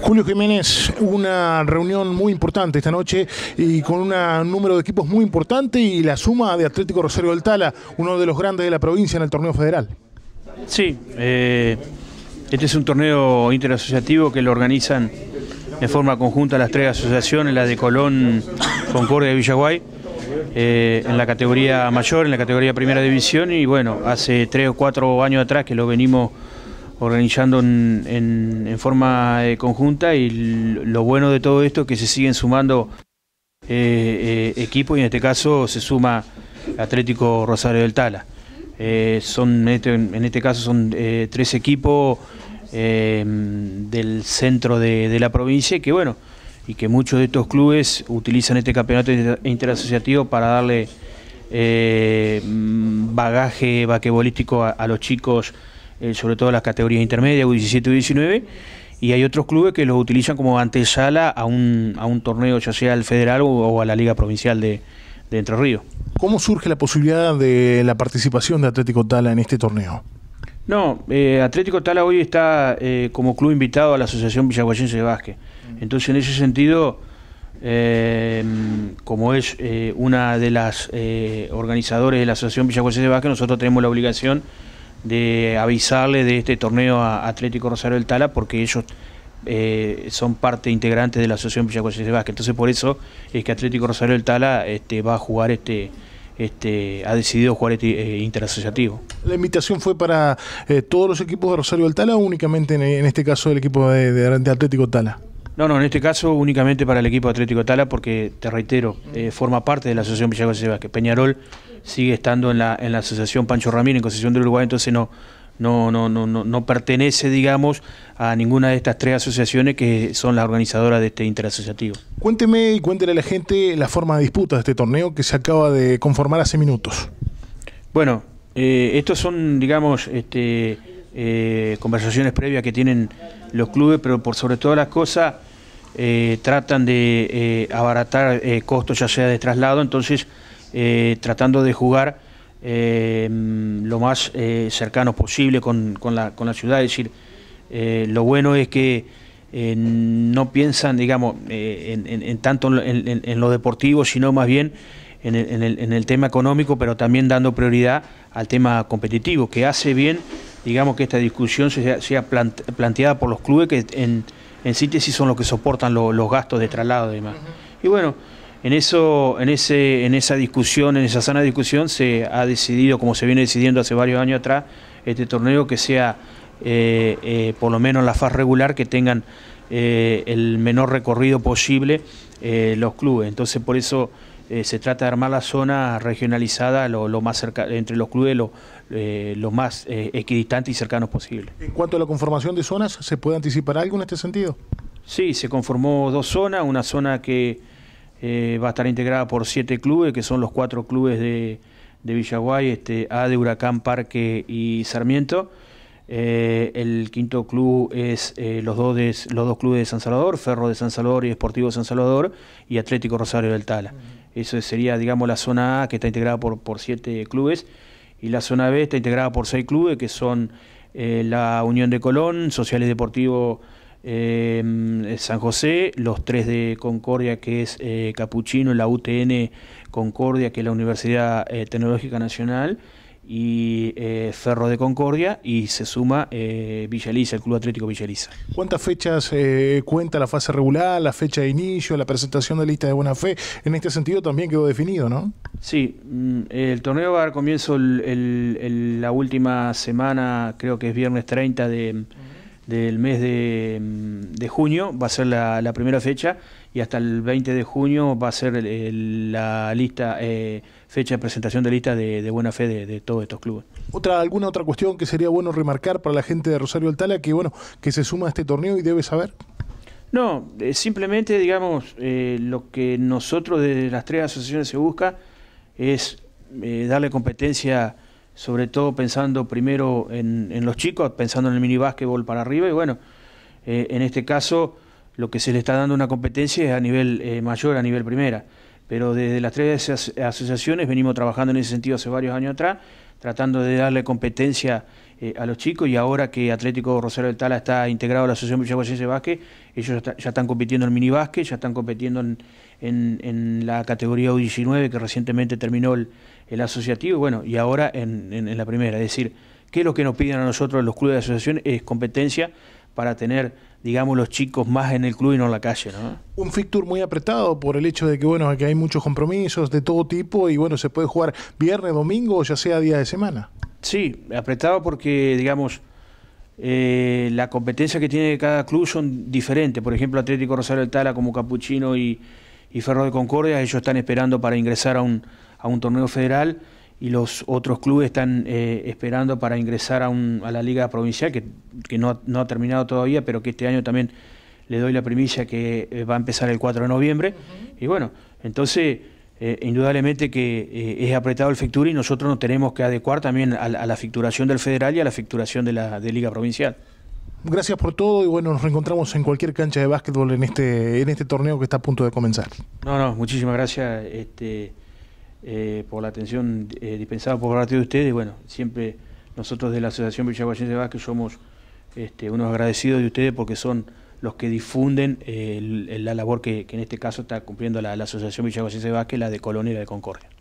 Julio Jiménez, una reunión muy importante esta noche y con un número de equipos muy importante y la suma de Atlético Rosario del Tala, uno de los grandes de la provincia en el torneo federal. Sí, eh, este es un torneo interasociativo que lo organizan de forma conjunta las tres asociaciones, la de Colón, Concordia y Villaguay, eh, en la categoría mayor, en la categoría primera división y bueno, hace tres o cuatro años atrás que lo venimos organizando en, forma eh, conjunta y lo bueno de todo esto es que se siguen sumando eh, eh, equipos y en este caso se suma Atlético Rosario del Tala. son, este, en este, caso son tres equipos del centro de, la provincia y que bueno, y que muchos de estos clubes utilizan este campeonato interasociativo para darle mm, bagaje vaquebolístico a los chicos eh, sobre todo las categorías intermedias, U17 y U19, y hay otros clubes que los utilizan como antesala a un, a un torneo, ya sea el federal o, a la liga provincial de, de Entre Ríos. ¿Cómo surge la posibilidad de la participación de Atlético Tala en este torneo? No, eh, Atlético Tala hoy está eh, como club invitado a la Asociación Villaguayense de Básquet. Entonces, en ese sentido, como es una de las organizadores de la Asociación Villaguayense de Básquet, nosotros tenemos la obligación de avisarle de este torneo a Atlético Rosario del Tala porque ellos eh, son parte integrante de la Asociación Villacoyense de Entonces por eso es que Atlético Rosario del Tala este, va a jugar este, este, ha decidido jugar este eh, interasociativo. ¿La invitación fue para eh, todos los equipos de Rosario del Tala o únicamente en, este caso el equipo de, de Atlético Tala? No, no, en este caso únicamente para el equipo Atlético Tala, porque te reitero, eh, forma parte de la Asociación Sebas, que Peñarol sigue estando en la, en la Asociación Pancho Ramírez, en Concesión del Uruguay, entonces no, no, no, no, no, pertenece, digamos, a ninguna de estas tres asociaciones que son las organizadoras de este interasociativo. Cuénteme y cuéntele a la gente la forma de disputa de este torneo que se acaba de conformar hace minutos. Bueno, eh, estos son, digamos, este, eh, conversaciones previas que tienen los clubes, pero por sobre todas las cosas eh, tratan de eh, abaratar costos ya sea de traslado, entonces tratando de jugar lo más cercano posible con, la, ciudad. Es decir, lo bueno es que no piensan, digamos, en, tanto en, lo deportivo, sino más bien... en el, tema económico, pero también dando prioridad al tema competitivo, que hace bien digamos, que esta discusión sea, planteada por los clubes que en, síntesis son los que soportan los gastos de traslado y demás. Y bueno, en eso, en ese, en esa discusión, en esa sana discusión, se ha decidido, como se viene decidiendo hace varios años atrás, este torneo que sea eh, eh, por lo menos la fase regular, que tengan eh, el menor recorrido posible los clubes. Entonces por eso se trata de armar la zona regionalizada lo, más cerca, entre los clubes lo, eh, lo más eh, equidistantes y cercanos posible. En cuanto a la conformación de zonas, ¿se puede anticipar algo en este sentido? Sí, se conformó dos zonas, una zona que eh, va a estar integrada por siete clubes, que son los cuatro clubes de, Villaguay, este, A de Huracán, Parque y Sarmiento. Eh, el quinto club es los, dos los dos clubes de San Salvador, Ferro de San Salvador y Esportivo San Salvador, y Atlético Rosario del Tala. Eso sería, digamos, la zona A que está integrada por, por siete clubes y la zona B está integrada por seis clubes que son eh, la Unión de Colón, Sociales Deportivo eh, San José, los tres de Concordia que es eh, Capuchino, la UTN Concordia que es la Universidad Tecnológica Nacional y eh, Ferro de Concordia y se suma eh, Villaliza el Club Atlético Villaliza ¿Cuántas fechas eh, cuenta la fase regular, la fecha de inicio, la presentación de lista de buena fe? En este sentido también quedó definido, ¿no? Sí, mm, el torneo va a dar comienzo la última semana, creo que es viernes 30 del mes mm, de, junio, va a ser la, la, primera fecha y hasta el 20 de junio va a ser la lista fecha de presentación de lista de, buena fe de, todos estos clubes. Otra, ¿Alguna otra cuestión que sería bueno remarcar para la gente de Rosario Altala que, bueno, que se suma a este torneo y debe saber? No, eh, simplemente, digamos, eh, lo que nosotros desde las tres asociaciones se busca es eh, darle competencia, sobre todo pensando primero en, en los chicos, pensando en el mini para arriba y, bueno, en este caso lo que se le está dando una competencia es a nivel mayor, a nivel primera pero desde las tres asociaciones venimos trabajando en ese sentido hace varios años atrás, tratando de darle competencia eh, a los chicos y ahora que Atlético Rosario del Tala está integrado a la Asociación Villaguayense de Básquet, ellos ya, están compitiendo en mini básquet, ya están compitiendo en, la categoría U19 que recientemente terminó el, asociativo, bueno, y ahora en, en la primera, es decir, ¿qué es lo que nos piden a nosotros los clubes de asociación? Es competencia para tener, digamos, los chicos más en el club y no en la calle. ¿no? Un fixture muy apretado por el hecho de que, bueno, aquí hay muchos compromisos de todo tipo y, bueno, se puede jugar viernes, domingo o ya sea día de semana. Sí, apretado porque, digamos, eh, la competencia que tiene cada club son diferentes. Por ejemplo, Atlético Rosario del Tala como Capuchino y, y Ferro de Concordia, ellos están esperando para ingresar a un, a un torneo federal y los otros clubes están eh, esperando para ingresar a, un, a la Liga Provincial, que, no, ha terminado todavía, pero que este año también le doy la primicia que eh, va a empezar el 4 de noviembre. Y bueno, entonces, eh, indudablemente que es apretado el factura y nosotros nos tenemos que adecuar también a, la facturación del federal y a la facturación de la de Liga Provincial. Gracias por todo y bueno, nos reencontramos en cualquier cancha de básquetbol en este, en este torneo que está a punto de comenzar. No, no, muchísimas gracias. Este, eh, por la atención eh, dispensada por parte de ustedes. Bueno, siempre nosotros de la Asociación Villaguayense de Vázquez somos este, unos agradecidos de ustedes porque son los que difunden eh, la labor que, en este caso está cumpliendo la, Asociación Villaguayense de Vázquez, la de Colonia y la de Concordia.